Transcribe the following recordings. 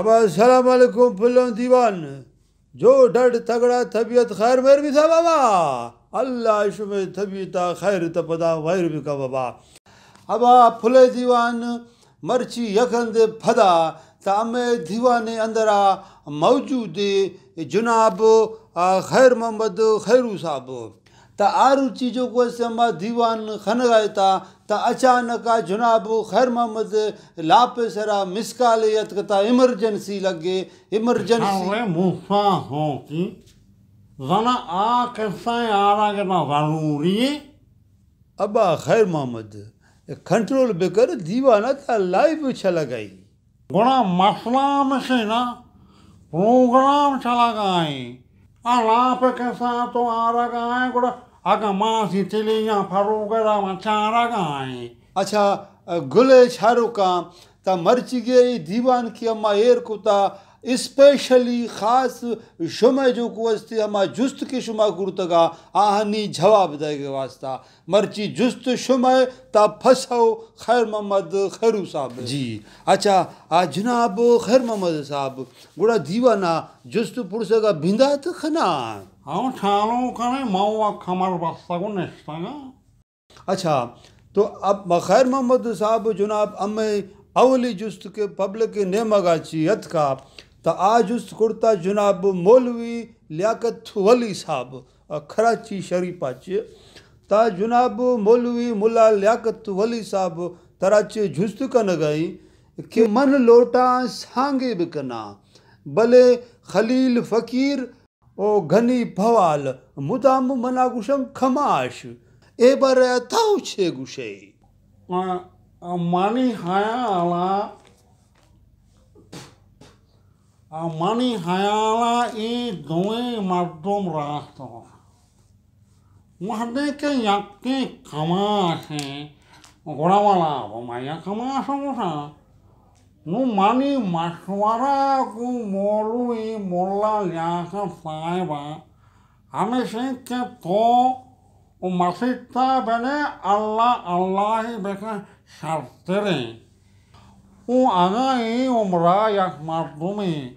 अब अस्सलाम वालेकुम फुलों दीवान जो डट तगड़ा तबीयत खैर मेर भी था बाबा अल्लाह शुम तबीता खैर तपदा वैर भी का बाबा अब फुले दीवान मर्ची यखंदे फदा ताम दीवान अंदरा मौजूद जुनाब खैर मोहम्मद खैरू साहब त आरू चीजों को से दीवान खनगायता त अचानक जुनाब खैर मोहम्मद लापसरा मिसकाल यतकता इमरजेंसी लगे इमरजेंसी मूसा हो कि जना आ कैसा आरा के ना जरूरी अबा खैर मोहम्मद कंट्रोल बेकर दीवाना था लाइव चला गई गुणा मसला में से ना प्रोग्राम चला गए आ लाप कैसा तो आ रहा है गुड़ा अच्छा si tili ya farugara दीवान की अम्मा एर ta स्पेशली खास शुमे जो कुवस्ती अम्मा जुस्त की शुमा गुरुतगा आहनी जवाब देगे वास्ता मर्ची जुस्त शुमे ता फसाओ खैर मोहम्मद खैरू साहब जी अच्छा आ जनाब खैर मोहम्मद साहब गुड़ा दीवाना जुस्त पुरुष का भिंदा तो खना हम हाँ, छालों का माओ खमर बस्ता को निश्ता अच्छा तो अब खैर मोहम्मद साहब जुनाब अम अवली जुस्त के पब्लिक नेमगाचियत का तो आ जुस्त कुर्ता जुनाब मौलवी लियाकत वली साहब कराची शरीपाचे ता जुनाब मौलवी मुला लियाकत वली साहब तराचे जुस्त कन गई कि मन लोटा सांगे बिकना भले खलील फ़कीर ઘનીભવાલ મુદામ મનાગુશમ ખમાશ એ બરે છે ગુશે માની હાયાળા માની હાયાળા એ ધોએ માધ્યમ રાહતો વહને કે યાકે ખમાશે ઘોડાવાળા માયા ખમાશો હા Nu mani mășoara cu molui molla liasa saiba. Amesin că to o masitta bene Allah Allahi beka şarttırı. O agayı umra yak mardumi.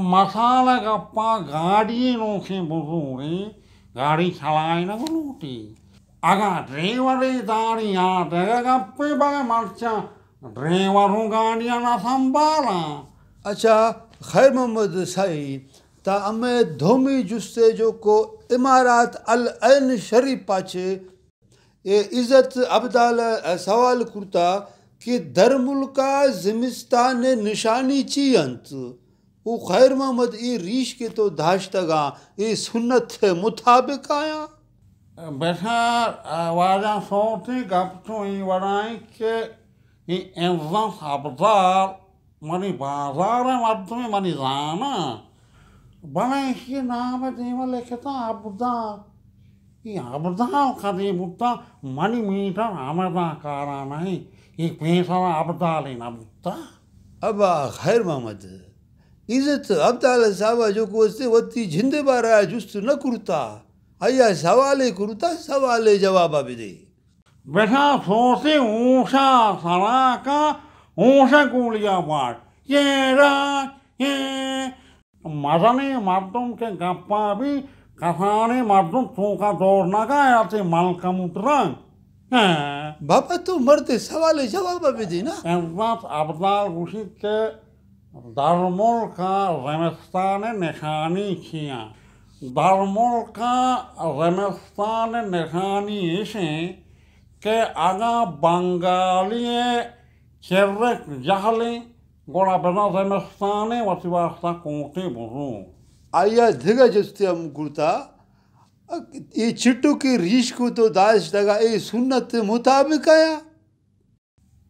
Masala kappa gadi no se buzuri. Gadi çalayna guluti. Aga drevare dari ya dega kappe bale marcha. रेवरू Ghania ना संभाला अच्छा खैर मोहम्मद साईं तव्हां अमे धोमी जुस्से जो को इमारात अल अन शरीफ पाछे ए इज़त अब्दाल सवाल कुर्ता कि दर ज़िमिस्तान निशानी ची अंत वो खैर मोहम्मद ई रीश के तो दाश ई सुन्नत मुताबिक आया बेटा वाजा सोती गप ई वड़ाई के envam habdar mani bazarem admi mani zana नाम name लेखे तो abda ये अबदाओं का ये बुद्धा मानी मीटर अमदा कारा नहीं ये पेशा अबदा लेना बुद्धा अब खैर मोहम्मद इज्जत अब्दाल सावा जो कोसते वत्ती जिंदे बारा जुस्त न कुरता आया सवाले कुरता सवाले जवाब भी दे बैठा सोसे ऊषा सरा का ऊषा कूलिया पाट ये ये मदने मर्दों के गप्पा भी कथाने मर्दों चौका दौड़ना का आते मल कमुतरंग बाबा तू मरते सवाल जवाब भी दी ना एवनाथ अब्दाल घोषित के धर्मोल का रेमस्ता ने निशानी किया धर्मोल का रेमस्ता ने निशानी से आगा angabangalie kerrek jahali gora bena zemestane vativarta कोंटे बोलूं आया धीरे जस्ते हम गुरता ये चिट्टू की रीश को तो दास दगा ये सुन्नत मुताबिक आया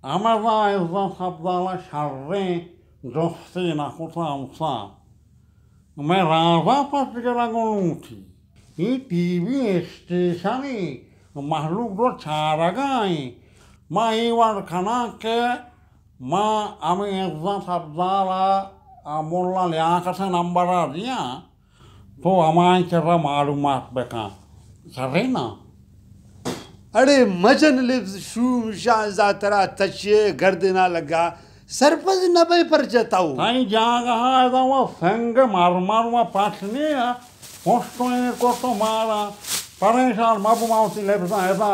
हमारा ऐसा शब्दाला शर्रे दोस्ती ना कुता उसा मैं राजा पर जगह लगूँ थी ये टीवी स्टेशनी महलूको caranya maiwar kanake ma ami ekda sabdara amulla liakasa तो हमारे चरा मारू मार बेका सरे ना अरे मजन लिप्स शूम शाहजा तरा तचे गर्दना लगा सरपंच नबे पर जताऊ नहीं जागा है ऐसा वो संग मार मार वो नहीं है पोस्टों ने तो मारा परेशान मापू माओ सी लेब्स ना ऐसा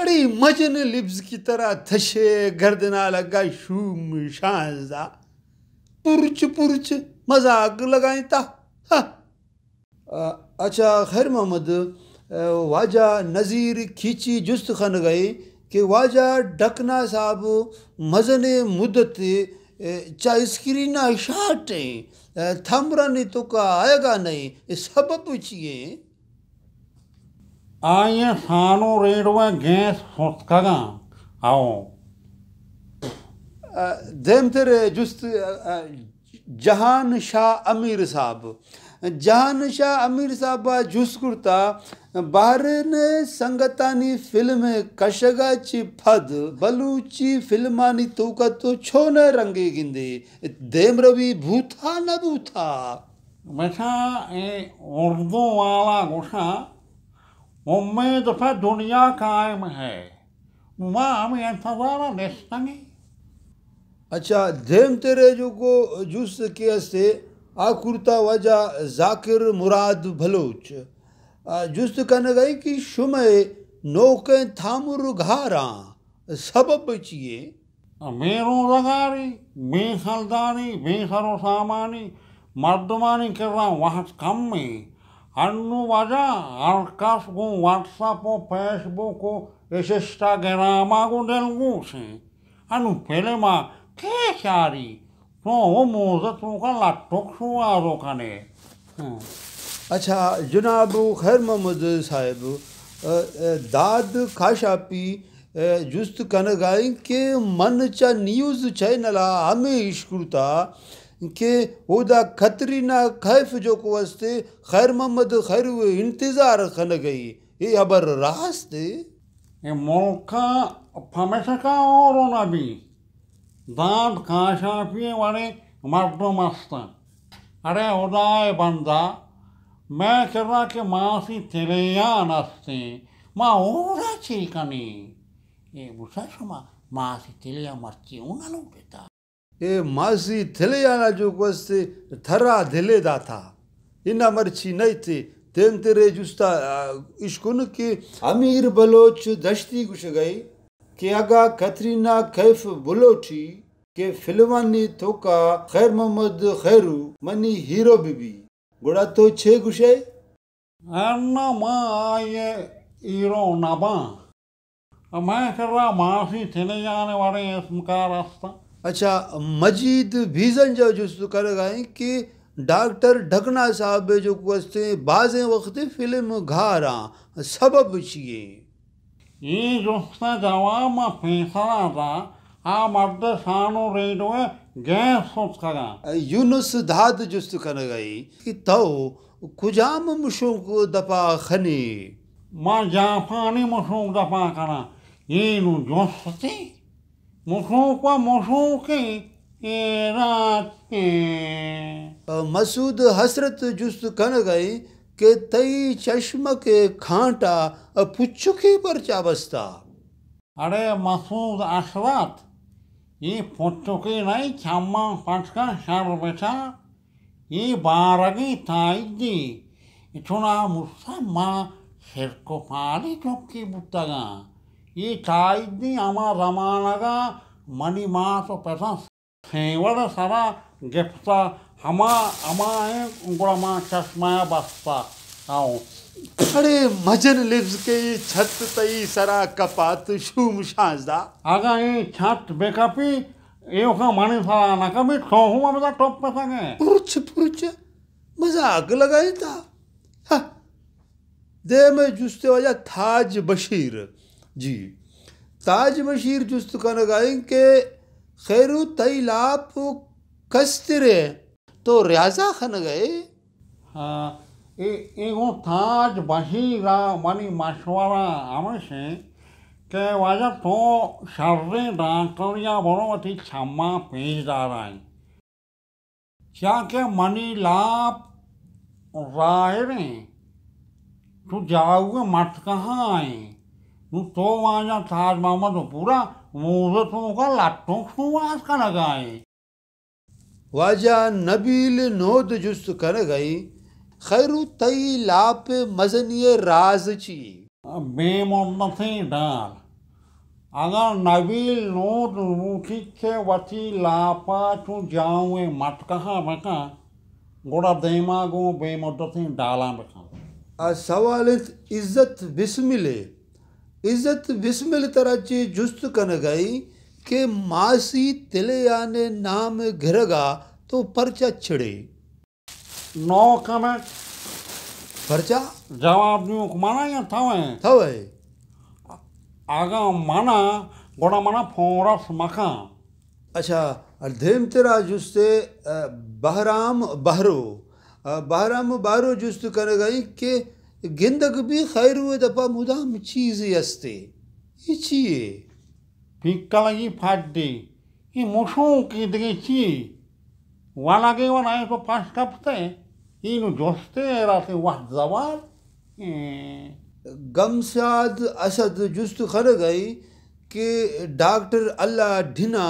अरे मजन लिब्स की तरह थशे गर्दना लगा शूम शाजा पुरच पुरच मजाक लगाए था हाँ। अच्छा खैर मोहम्मद वाजा नज़ीर खींची जुस्त खन गए कि वाजा डकना साहब मजन मुदत चा स्क्रीना शाटें તમ બરાની તો કાયા નહી એ સબ પૂછીએ આયે હાનો રેડોમાં ગેસ ફટકાગા આવ દમતે जस्ट જહાન્શા અમીર સાબ જાનશા અમીર સાબા જસ કરતા संगतानी બારને સંગતાની ફિલ્મ કશગાચી ફદ બલુચી ફિલ્માની તૂકતો છો ન रंगे गिंदे देम रवि ભૂથા न ભૂથા मैसा ये उर्दू वाला गुस्सा मुंबई दफा दुनिया कायम है हम इंतजार देखेंगे अच्छा देम तेरे जो को जूस किया से आकुरता वजह जाकिर मुराद भलोच ಜುಸ್ತು ಕನಗೈ ಕಿ ಶುಮೆ ನೋಕೆ ಥಾಮುರು ಘಾರ ಸಬಬ್ ಚಿಯೆ ಮೇರು ರಗಾರಿ ಮೇ ಹಲ್ದಾನಿ ಮೇ ಹರೋ ಸಾಮಾನಿ मर्दमानी कर रहा वहाँ कम में अन्नु वजा आकाश को व्हाट्सअप को फेसबुक को इंस्टाग्राम को डेलगू से अनु पहले माँ के सारी तो वो मोजत का लट्टुक सुआ रोकने हाँ। अच्छा जनाब खैर मोहम्मद साहेब दाद खाशापी जुस्त कन कनगाई के मन चा न्यूज़ चैनला हमेश कुर्ता के उदा ना खैफ जो को वस्ते खैर मोहम्मद खैर इंतज़ार खन गई ये अबर रास्ते ये मुल्क फमेश का और भी दाद खाशा पिए वाले मर्द मस्त अरे उदाय बंदा 매저라게 맛이 들어야 않았지. 마 오라치 이까니. 예, 무사시마 맛이 들어야 맞지. 오나는 그랬다. ये मासी थिले आना जो कोस्ते थरा धिले दाता इना मर्ची नहीं थी तेन तेरे जुस्ता इश्कुन के अमीर बलोच दश्ती घुस गई कि आगा कतरीना कैफ बुलोची के फिल्मानी थोका खैर मोहम्मद खैरू मनी हीरो बीबी घोड़ा तो छे अन्ना घुसे आये इरो नमा मैं कर रहा मासी चले जाने वाले इसका रास्ता अच्छा मजीद भीजन जो जो तो कर गए कि डॉक्टर ढकना साहब जो कुस्ते बाज़े वक्त फिल्म घारा सब छिए ये जो जवाब फैसला था आ मर्द सानो रेडो ಯುನುಸುಧಾದ ಜುಸ್ತು ಕನಗೈ ಇತ್ತವು ಕುಜಾಮ ಮುಷೋಂಕು ದಪ ಖನಿ ಮಾ ಜಾಪಾನಿ ಮುಷೋಂಕು ದಪ ಕನ ಏನು ಜೋಸ್ತಿ ಮುಷೋಂಕ ಮುಷೋಂಕಿ मसूद हसरत जुस्त कन गई के तई चश्म के खांटा पुच्छुकी पर चाबस्ता अरे मसूद अशरत पुटकन चम्म पारगी ताई इचुना मुसम शेरको पाली चौकी बुतगा ये ताई अमा रमानगा मणिमास तो पेवड़ सरा गिफ्ता हमा अमा उंगड़मा चश्मा बस्ता खड़े मजन लिप्स के छत तई सरा कपात शूम शाजदा आगा ये छत बेकापी ये ओखा माने सारा ना कभी सो हूँ मैं बता टॉप पे सके पुरुष पुरुष आग लगाई था हा दे में जुस्ते वजह ताज बशीर जी ताज बशीर जुस्त कर गए के तई लाप कस्तरे तो रियाजा खन गए हाँ थाज बहिरा मनी मशवरा हमें से के वजह तो शर्री डांकरिया बरोवती क्षमा पेश जा रहा है क्या के मनी लाभ राहरे तू जाओगे मत कहाँ आए तू तो वहाँ थाज मामा तो पूरा मूरतों का लाटों सुवास का लगाए वाजा नबील नोद जुस्त कर गई खैर तई लाप मजनिय राज ची बेमोन्नति डाल अगर नवील नोट के वती लापा चु जाऊँ मटकहा बका गोड़ा देमा गो बेम बेमोन्नति डाला बका अ सवाल इज्जत बिस्मिले इज्जत बिस्मिल ची जुस्त कन गई के मासी तिले याने नाम घिरगा तो परचा छिड़े नौ નવો કામે ખર્ચા माना या था वे था वे आगा माना गोड़ा माना फोरस मखा अच्छा धेम तेरा जुस्ते बहराम बहरो बहराम बहरो जुस्त कर गई के गिंदक भी खैर हुए दफा मुदाम चीज यस्ते ये चाहिए फिक्का लगी फाट दे ये मोशों की दगे ची वाला के वाला है तो पास कपते हैं ಏನು ಜೋಸ್ತೆ ರಾತೆ ವಾಹ ಜವಾರ್ गमसाद असद जुस्त खर गई कि डॉक्टर अल्लाह ढिना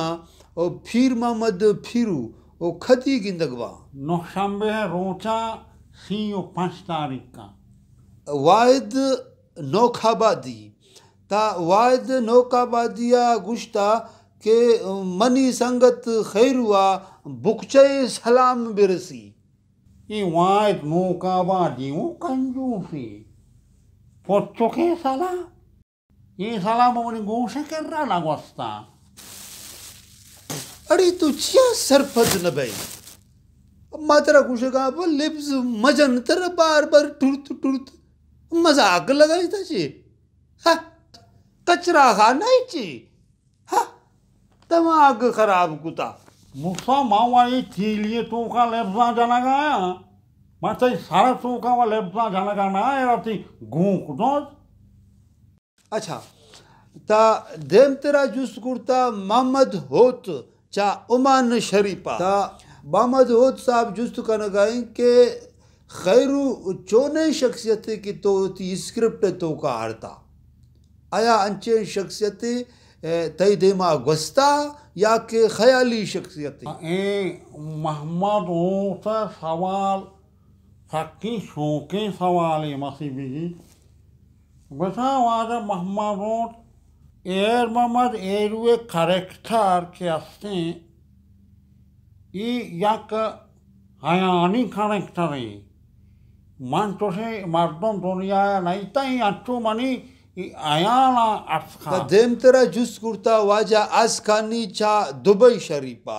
और फिर मोहम्मद फिरू और खती गिंदगवा नौशाम्बे है रोचा सी और पाँच तारीख का वायद नौखाबादी ता के मनी संगत खैरुआ बुकचे सलाम Birsi Iwait muka badimu kanjusi. Potso ke sala? Ye sala mamuni gosa kerra lagwasta. अरे तू छ्या सरफज न बाई मातरा कुशगा ब लिप्स मजन तर बार बार टुरत टुरत मजाक लगाई ताची हा कचरा खा नाही ची हा तमाग खराब कुता મૂકશા માવાએ ચીલીએ ચોખા લેબ્સા જનગાયા માત્ર સારા ચોખાવા લેબ્સા જનગાના એવાથી ગૂંકનો અચ્છા تا دیمترا جس کرتا محمد ہوت چا عمان شریپا تا محمد ہوت صاحب جست کن گائیں کہ خیرو چونے شخصیت کی تو اسکرپٹ تو کا ہرتا آیا انچے شخصیت तई देमा गुस्ता या के ख्याली शख्सियत मोहम्मद सवाल सकी शोके सवाल है मसीबी जी बसा मोहम्मद एर मोहम्मद एर वे करेक्टर के अस्ते हयानी करेक्टर है मन तो से दुनिया नहीं तो अच्छू मनी ayana afka demtera jus kurta waja askani cha dubai sharipa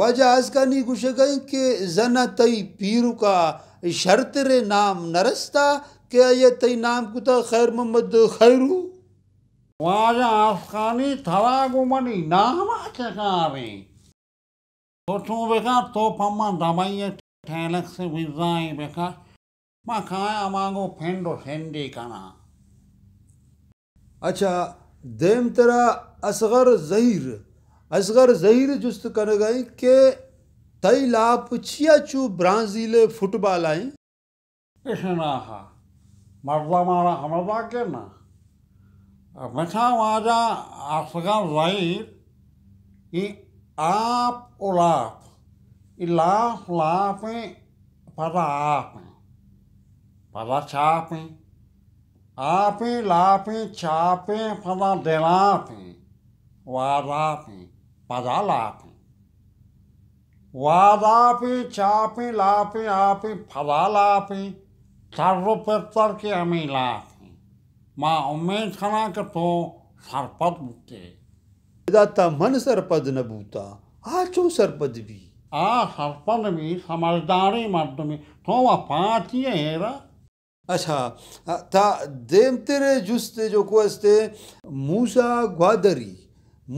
waja askani kushagai ke zana tai piru ka शर्तरे नाम नरस्ता क्या ये तई नाम कुता खैर मोहम्मद खैरू वाजा अफगानी थवा गुमनी नाम चकावे तो तू बेका तो पम्मा दबाइए ठेलक से विजाई बेका मां खाया मांगो फेंडो सेंडी कना अच्छा तरा असगर ज़हीर असगर ज़हीर जुस्त कर गई के तई लाप चू ब्राज़ील फुटबॉल आई कृष्णा मरदा मारा हमदा के ना मिठा वाजा असगर ज़हीर ये आप उलाफ इलाफ लाफ पता आप पता छाप आपे लापे चापे पदा दिलापे वादापे पदा लापे वादापे चापे लापे आपे फदा लापे सर्वपितर के अमी लापे माँ उम्मीद खाना के तो सरपद बूते दाता मन सरपद न बूता आचो सरपद भी आ सरपद भी समझदारी मर्द में तो वह पाँच ही है रा अच्छा था देम तेरे जुस्त जो कोस्ते मूसा ग्वादरी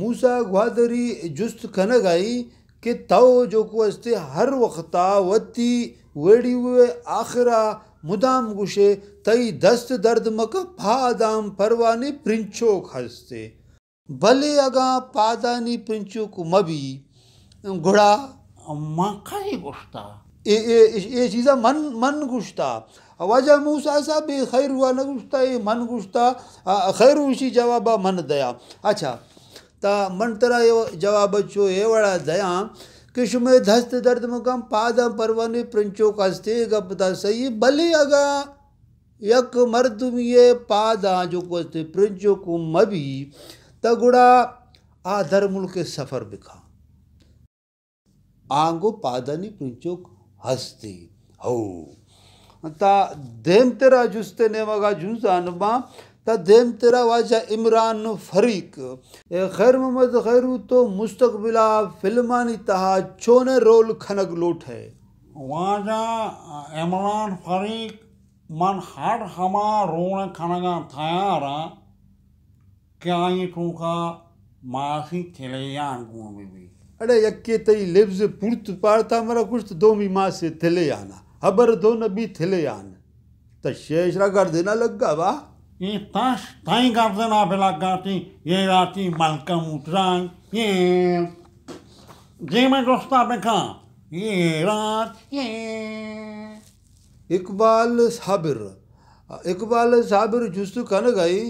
मूसा ग्वादरी जुस्त खनगाई के ताओ जो कोस्ते हर वक्ता वती वेड़ी हुए आखिरा मुदाम गुशे तई दस्त दर्द मक फादाम परवाने प्रिंचोक हंसते भले अगा पादानी प्रिंचोक मबी घोड़ा माखा ही गुस्ता ये चीज़ा मन मन गुश्ता वजह मूसा सा भी खैर हुआ न गुश्ता ये मन गुश्ता खैर उसी जवाब मन दया अच्छा ता मन तरा ये जवाब चो ये वड़ा दया किश में धस्त दर्द मुकम पाद परवने प्रिंचो कस्ते गपता सही भले अगा यक मर्द ये पादा जो कस्ते प्रिंचो को मबी तगुड़ा आधर मुल्क सफ़र बिखा आंगो पादनी प्रिंचो ಹಸ್ತಿ ಹೌ ಅಂತ ದೇಮ್ತೆರ ಜುಸ್ತೆ ನೇಮಗ ಜುಂಜ ಅನುಬ ತ ದೇಮ್ತೆರ ವಾಜ ಇಮ್ರಾನ್ ಫರೀಕ್ ए खैर मोहम्मद खैरू तो मुस्तकबिला फिल्मानी तहा चोने रोल खनक लोट है वाजा इमरान फरीक मन हर हमा रोण खनगा थायारा क्या ये टूका अरे यके तई लिफ्ज पुर्त पारता मरा कुछ तो दो मी माँ से थिले आना हबर दो नबी थिले आन तो शेषरा कर देना लग गा वाह ये ताश ताई गाती ये राती मलकम ये मैं दोस्ता ये रात ये इकबाल साबिर इकबाल साबिर जुस्त कन गई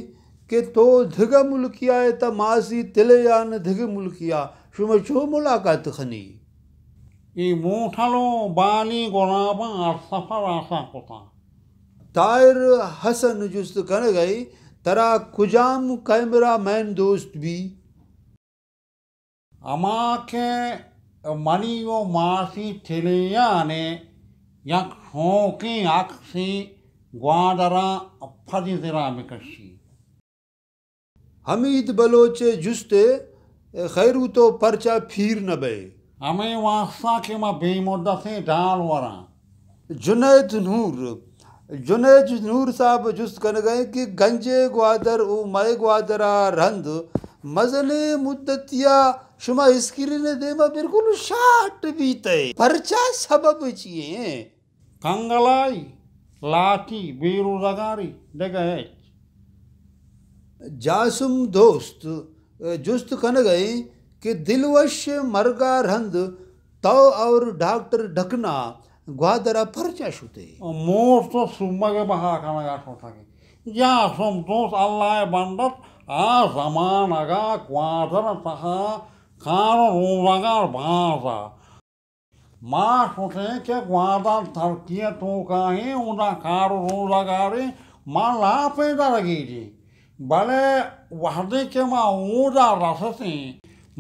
कि तो धिग मुल्किया त मासी तिले यान धिग मुल्किया शुमशो मुलाकात खनी ई मूठालो बाली गोनाबा अरसफर आसा कोता तायर हसन जुस्त कर गई तरा कुजाम कैमरा मैन दोस्त भी अमाके मनियो मासी थिलिया ने यक होके अक्सी ग्वादरा फदिजरा में कशी हमीद बलोचे जुस्ते खैरू तो परचा फिर न बे हमें वास्ता के मां बेमोदा से डाल वरा जुनैद नूर जुनैद नूर साहब जुस्त कन गए कि गंजे ग्वादर उ मय ग्वादरा रंद मजले मुद्दतिया शुमा स्क्रीन दे मा बिल्कुल शाट बीते परचा सबब चिए कंगलाई लाठी बेरोजगारी जगह जासुम दोस्त जुस्त कन गई कि दिलवश मरगा रंद तव और डॉक्टर ढकना ग्वादरा फरचा शुते मोर तो सुम्मा के बहा खाना गा सोता के या सोम संतोष अल्लाह बंदत आ जमान अगा ग्वादर तहा खान रोमगार भाषा माँ सोचे के ग्वादर थरकिए तो काहे कहीं उन्हें कार रोमगारे माँ लापे दरगी जी भले වහදකෙම ඕදා රසසේ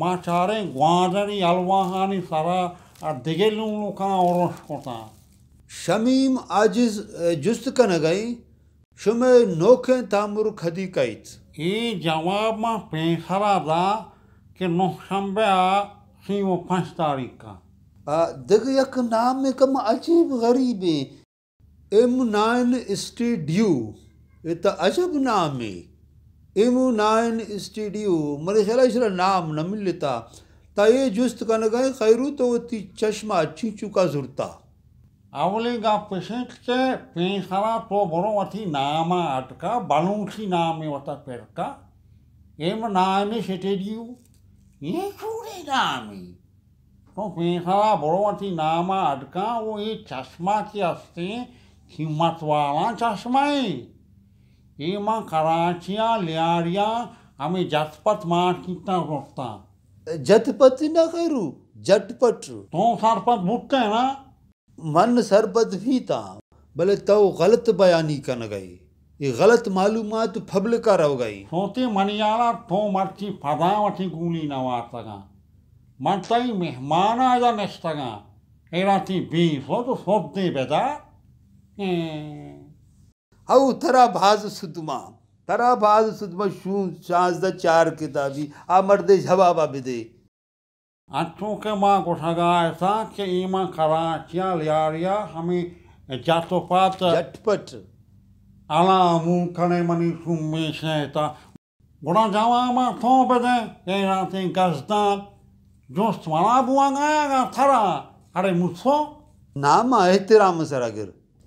මාචාරයෙන් ගවාදරී අල්වාහානි සර දෙගෙල්ලුණුකා ඔරොස් කොතා. शमीम आजिज जुस्त कन गई शुमे नोखे तामुर खदी काइच ये जवाब मा पेशरा दा के नोखंबे आ सी वो पांच तारीख का देख यक नाम में कम अजीब गरीब है एम नाइन स्टेड्यू ये तो अजब नाम है नाइन इमुनायन स्टूडियो मरेशला नाम न मिल लेता तये जुस्त कन गए खैरू तो ती चश्मा अच्छी चुका जुरता आवले गा पेशेंट के पेशारा तो बरो अथी नामा अटका बालूठी नामे वता पेरका एम नामे स्टूडियो ये छोड़े नामी तो पेशरा बरो अथी नामा अटका वो ये चश्मा के अस्ते हिम्मत वाला चश्मा है ईमा कराचियाँ लियारियाँ हमें जतपत मार कितना रोकता जतपत ना करू जटपट तो सरपत भुगते है ना मन सरपत भी था भले तो गलत बयानी कन गई ये गलत मालूम तो फबल का रह गई सोते मनियाला तो मर्ची फदा वठी गोली ना मार सका मन तई मेहमान आ जा नष्ट सका एरा थी बीस हो तो सोते बेटा હવ થરાભાઝ સુદમાં થરાભાઝ સુદમાં શું સાંજના ચાર કિતાબી આ મર્દે જવાબ આપી દે આઠુકેમાં ગોઠાગા સાંકે ઈમાં કરા ક્યાં લ્યારિયા હમે જાતોપાત જટપટ આલા મું કણે મની શું મેશે તા Buradan cevama sohbete Eyrat'ın gazdan Cost bana bu anaya tara Hare e mutfo Nama ehtiramı sarakır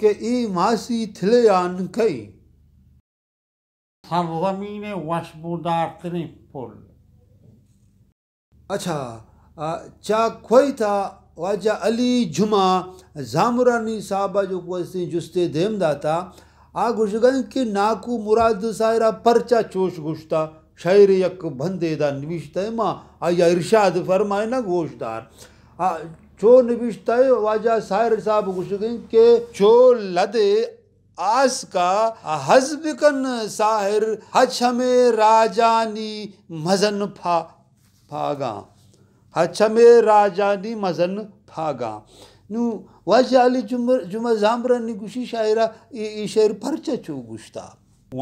के ई मासी કે એ માસી થિલયાન કઈ સરઝમીને વશબુદાર ત્રિપુલ अच्छा चा ખોઈ था वाजा अली जुमा जामुरानी साहबा जो कोसी जुस्ते देम दाता आ गुशगन के नाकू मुराद सायरा परचा चोश गुश्ता शायर यक बंदे दा निविश तैमा आया इरशाद फरमाए ना गोशदार छो निबिश तय वाजा सायर साहब गुशगिन के छो लदे आस का हजबिकन साहिर हछ में राजानी मजन फा फागा हछ में राजानी मजन फागा नु वाजाली जुमर जुमा जामरा नि गुशी शायरा ई शेर परचा चो गुश्ता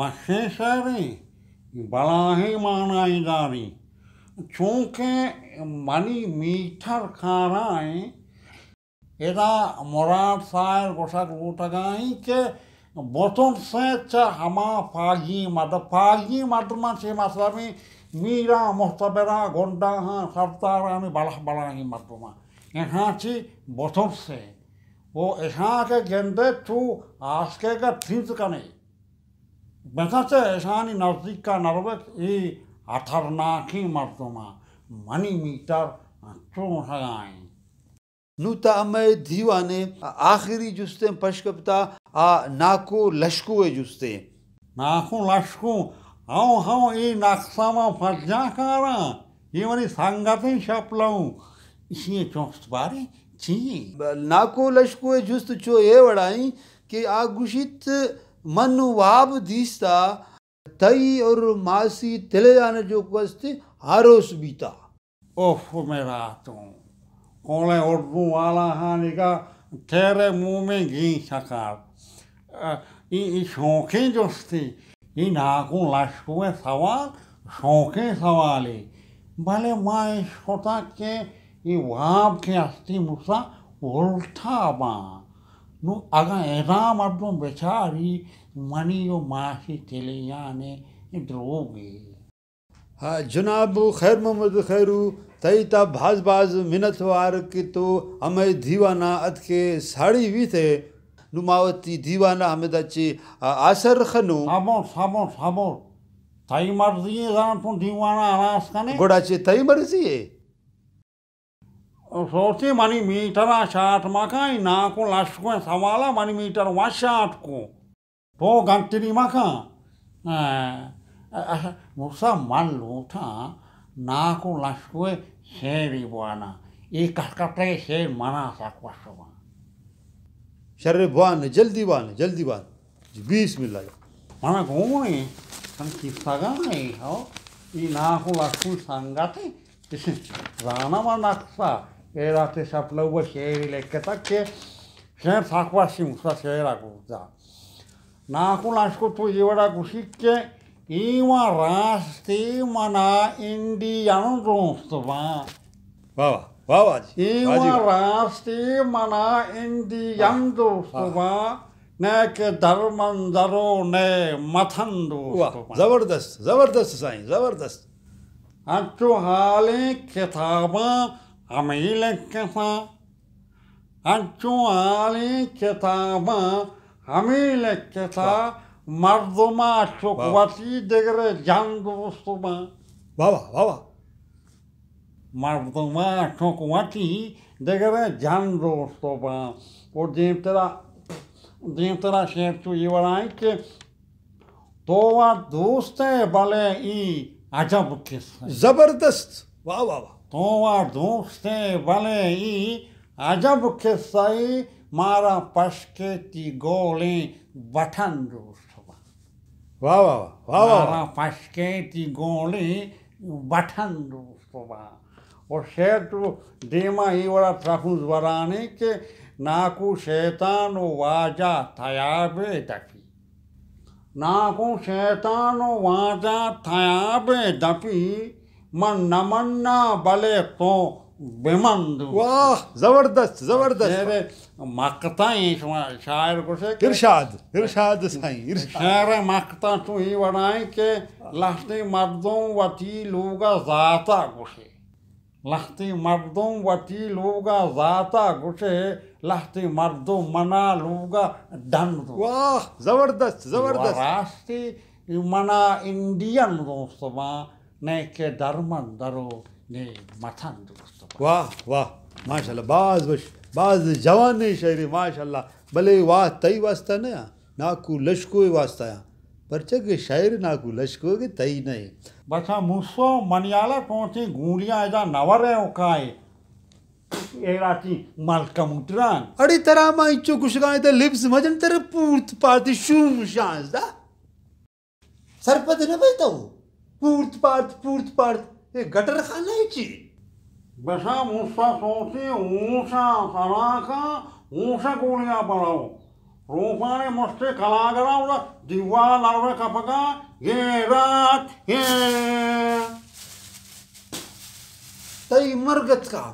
वहाँ शायरी बला ही माना दारी চুঁকে মানি মিঠার খানায় এরা মরার সায়ের গোটা উঠাগাইকে বতন সেচা হামা ফাগি মাদ ফাগি মাসে সে আমি মীরা মস্তাবেরা গন্ডা হাঁ সারতার আমি বালাহ বালাহি মাদমা এহাঁচি বতন সে ও এহাঁকে গেন্দে তু আজকে গা থিত কানে বেঁচাছে এসানি নজদিক কা নরবে এই अथर्नाखी मर्दुमा मनी मीटर चूढ़ाएं नूता अमय धीवाने आखिरी जुस्ते पशकपता आ नाको लश्कु है जुस्ते नाको लश्कु आओ हाँ ये नाकसामा फर्जा कारा ये मरी संगते शपलाऊं इसलिए चौंक बारे चाहिए नाको लश्कु है जुस्त चो ये वड़ाई कि आगुशित मनुवाब दीस्ता तई और मासी तिले जाने जो कस थे हारोस बीता ओफ मेरा तू ओले उठबू वाला हानि का तेरे मुंह में घी सकार ई शौके जोस्ती ई नाकू लाशुए सवाल शौके सवाले भले माए सोता के ई वाप के अस्ती मुसा उल्टा बा नु अगर एराम अड्डो बेचारी मनियो माही तिलियाने द्रोगे हाँ जनाब खैर मोहम्मद खैरू तई ता भाज बाज मिनत वार की तो अमय दीवाना अत के साड़ी भी थे नुमावती दीवाना हमें दची आसर खनु सामो सामो सामो तई मर्जी जान तुम दीवाना आरास कने गोड़ा चे तई मर्जी है सोचे मनी मीटर आ शाट मकाई ना को लाश को सवाला मनी मीटर वहाँ शाट को गांटेमा मूसा मान लोटा ना को लाशको हेरीबाना ये कटकट हेर माना सा शरीर बान जल्दी बान जल्दी बान बीस मिल मन माना कौन है ना को लाशको संगाते लोग शेर लेके तक के शेर साकवासी मूसा शेर आगू जा నాకు laskutu jiwara kusikke ima rasti mana indiano rostova বাবা বাবা ima rasti mana indian rostova nek dharman daro ne mathan rostova zabardast zabardast sai zabardast attu hale kitaba amile kitha attu hale kitaba همین لکتا مردم چکوتی دیگر جنگ وستما بابا بابا مردم چکوتی دیگر جنگ وستما و دیمترا دیمترا شیر چویی ورای که तो दोस्त है भले ई अजब किस्सा जबरदस्त वाह वाह वाह तो दोस्त है भले ई अजब किस्सा मारा पश के ती गोले बठन ગોળે વઠન રૂસવા વાહ વાહ વાહ વાહ મારા પશ્કેતી ગોળે વઠન રૂસવા और शेत तो धीमा ही वाला ट्रफूज वराने के नाकु शैतानो वाजा थयाबे दफी नाकु शैतानो वाजा थयाबे दफी मन नमन्ना बले तो बेमंदू वाह जबरदस्त जबरदस्त माकताएं शायर को से इरशाद इरशाद साईं इरशाद माकता तू ही वणाएं के लखते मर्दों वती लोगा जाता गुसे लखते मर्दों वती लोगा जाता गुसे लखते मर्दों मना लोगा दंड वाह जबरदस्त जबरदस्त रास्ते मना इंडियन दोस्तों ने के धर्मन दरो ने मथन दोस्तों वाह वाह माशाल्लाह बाज बश बाज़ जवान शहर माशा भले वाह तई वास्ता न नाकू लश्को वास्ता पर चग शायर नाकू लश्को के तई नहीं बसा मुसो मनियाला पहुंची गूंडिया ऐजा नवरे ओकाए एराची मालका मुटरान अरे कुछ गाय लिप्स मजन तेरे पूर्त पार्टी शूम शांस दा सरपद न बैठा पूर्त पार्ट पूर्त पार्ट ये गटर खाना है बसा मुस्सा सोचे ऊषा सलाका ऊषा गोलियां पड़ाओ रूपाने मुस्ते कलागरा उड़ा दिवा लावे कपका ये रात ये तई मरगत का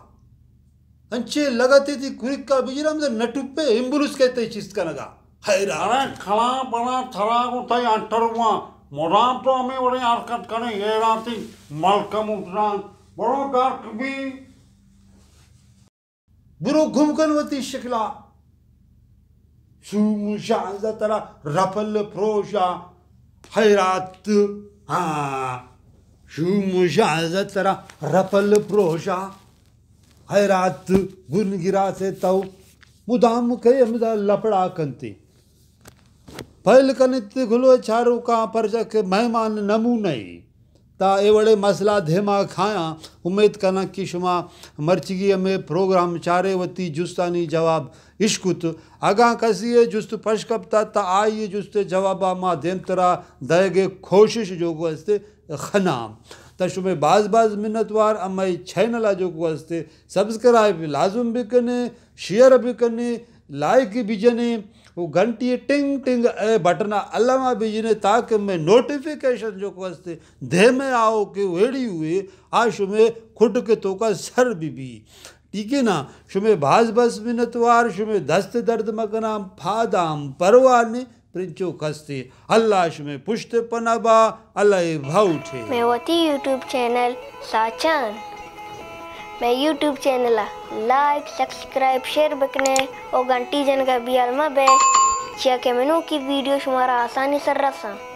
अंचे लगाते थी कुरिक का बिजरा मुझे नटुप पे एम्बुलेंस कहते चीज का लगा हैरान अरे खड़ा पड़ा थरा को मोराम तो हमें बड़े ये राती बड़ो डॉक्टर भी बुरो घुमकन वती शिकला सुमशान जरा रफल फ्रोशा हैरात हा सुमशान जरा रफल फ्रोशा हैरात गुन गिरा से तव मुदाम कई हमदा लपड़ा कंती पहल कनित घुलो छारू का परचक मेहमान नमू नहीं ता एवड़े मसला धेमा खाया उम्मीद कना कि शुमा मर्चगी में प्रोग्राम चारे वती जुस्तानी जवाब इश्कुत आगा कसी जुस्त पशकपता ता आई जुस्त जवाब माँ देम तरा दयगे कोशिश जो हस्ते खनाम तशुमे बाज बाज मिन्नतवार अम्माई छैनला जो हस्ते सब्सक्राइब लाजुम भी कने शेयर भी कने लाइक भी जने वो घंटी टिंग टिंग ए बटन अलावा विझनि ताकी में नोटिफिकेशन जो कस्ते दे में आओ कि वेड़ी हुई आश में खुड के तो का सर भी भी ठीक है ना शुमे भाज बस भी नतवार शुमे दस्त दर्द मकनाम फादाम परवान प्रिंचो कस्ते अल्लाह शुमे पुष्ट पनाबा अल्लाह भाव थे मैं वो थी यूट्यूब चैनल साचन मैं YouTube channel like subscribe share बकने और घंटी जन का भी अलमा बे चिया के की वीडियो शुमारा आसानी से रसा